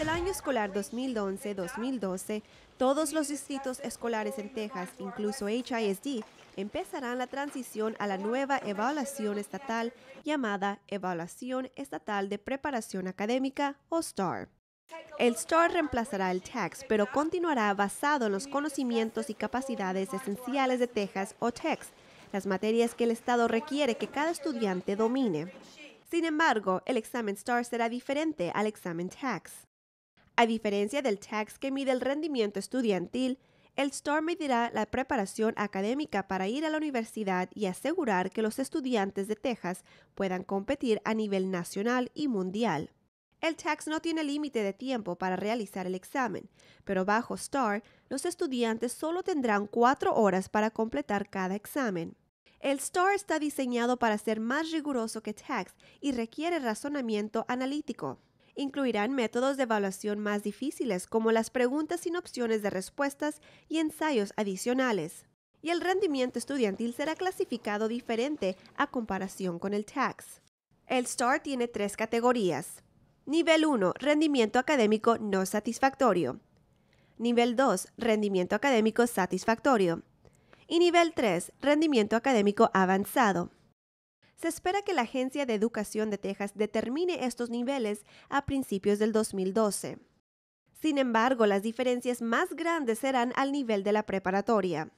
el año escolar 2011-2012, todos los distritos escolares en Texas, incluso HISD, empezarán la transición a la nueva evaluación estatal llamada Evaluación Estatal de Preparación Académica o STAR. El STAR reemplazará el TAX, pero continuará basado en los conocimientos y capacidades esenciales de Texas o TEX, las materias que el Estado requiere que cada estudiante domine. Sin embargo, el examen STAR será diferente al examen TAX. A diferencia del tax que mide el rendimiento estudiantil, el STAR medirá la preparación académica para ir a la universidad y asegurar que los estudiantes de Texas puedan competir a nivel nacional y mundial. El tax no tiene límite de tiempo para realizar el examen, pero bajo STAR los estudiantes solo tendrán cuatro horas para completar cada examen. El STAR está diseñado para ser más riguroso que tax y requiere razonamiento analítico incluirán métodos de evaluación más difíciles como las preguntas sin opciones de respuestas y ensayos adicionales. Y el rendimiento estudiantil será clasificado diferente a comparación con el TAX. El STAR tiene tres categorías. Nivel 1, rendimiento académico no satisfactorio. Nivel 2, rendimiento académico satisfactorio. Y nivel 3, rendimiento académico avanzado. Se espera que la Agencia de Educación de Texas determine estos niveles a principios del 2012. Sin embargo, las diferencias más grandes serán al nivel de la preparatoria.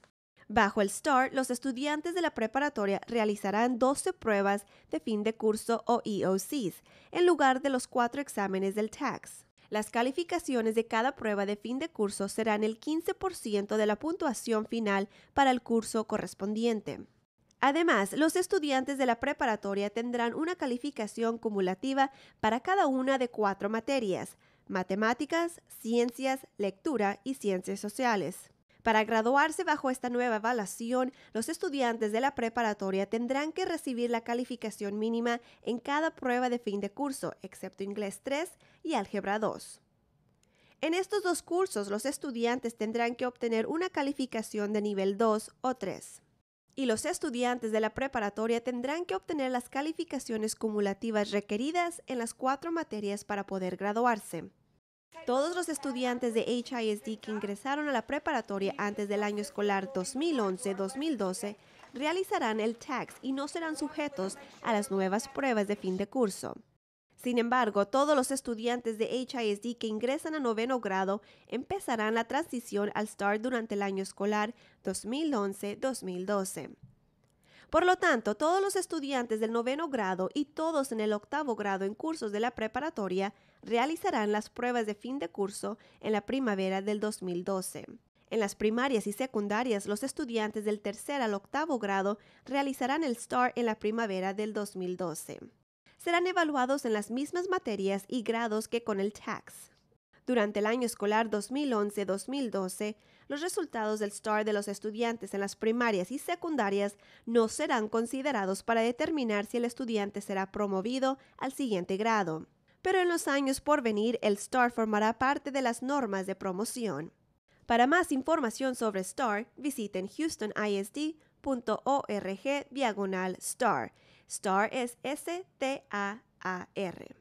Bajo el STAR, los estudiantes de la preparatoria realizarán 12 pruebas de fin de curso o EOCs, en lugar de los cuatro exámenes del TAX. Las calificaciones de cada prueba de fin de curso serán el 15% de la puntuación final para el curso correspondiente. Además, los estudiantes de la preparatoria tendrán una calificación cumulativa para cada una de cuatro materias, matemáticas, ciencias, lectura y ciencias sociales. Para graduarse bajo esta nueva evaluación, los estudiantes de la preparatoria tendrán que recibir la calificación mínima en cada prueba de fin de curso, excepto inglés 3 y álgebra 2. En estos dos cursos, los estudiantes tendrán que obtener una calificación de nivel 2 o 3 y los estudiantes de la preparatoria tendrán que obtener las calificaciones cumulativas requeridas en las cuatro materias para poder graduarse. Todos los estudiantes de HISD que ingresaron a la preparatoria antes del año escolar 2011-2012 realizarán el TAX y no serán sujetos a las nuevas pruebas de fin de curso. Sin embargo, todos los estudiantes de HISD que ingresan a noveno grado empezarán la transición al STAR durante el año escolar 2011-2012. Por lo tanto, todos los estudiantes del noveno grado y todos en el octavo grado en cursos de la preparatoria realizarán las pruebas de fin de curso en la primavera del 2012. En las primarias y secundarias, los estudiantes del tercer al octavo grado realizarán el STAR en la primavera del 2012 serán evaluados en las mismas materias y grados que con el TAX. Durante el año escolar 2011-2012, los resultados del STAR de los estudiantes en las primarias y secundarias no serán considerados para determinar si el estudiante será promovido al siguiente grado. Pero en los años por venir, el STAR formará parte de las normas de promoción. Para más información sobre STAR, visiten houstonisd.org diagonal STAR Star es S-T-A-A-R.